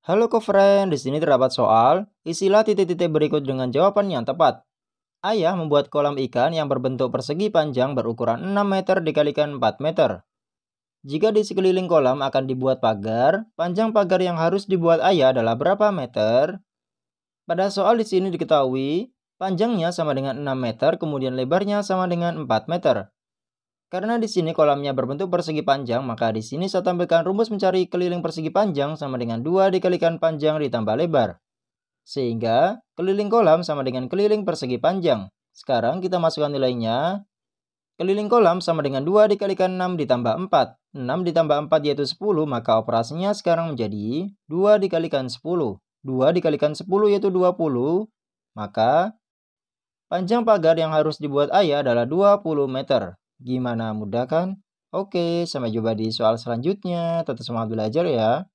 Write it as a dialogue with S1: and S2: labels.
S1: Halo kofren, friend di sini terdapat soal, isilah titik-titik berikut dengan jawaban yang tepat. Ayah membuat kolam ikan yang berbentuk persegi panjang berukuran 6 meter dikalikan 4 meter. Jika di sekeliling kolam akan dibuat pagar, panjang pagar yang harus dibuat ayah adalah berapa meter? Pada soal di sini diketahui, panjangnya sama dengan 6 meter, kemudian lebarnya sama dengan 4 meter. Karena di sini kolamnya berbentuk persegi panjang, maka di sini saya tampilkan rumus mencari keliling persegi panjang sama dengan 2 dikalikan panjang ditambah lebar. Sehingga keliling kolam sama dengan keliling persegi panjang. Sekarang kita masukkan nilainya. Keliling kolam sama dengan 2 dikalikan 6 ditambah 4. 6 ditambah 4 yaitu 10, maka operasinya sekarang menjadi 2 dikalikan 10. 2 dikalikan 10 yaitu 20, maka panjang pagar yang harus dibuat ayah adalah 20 meter. Gimana mudah kan? Oke, sampai jumpa di soal selanjutnya. Tetap semangat belajar ya.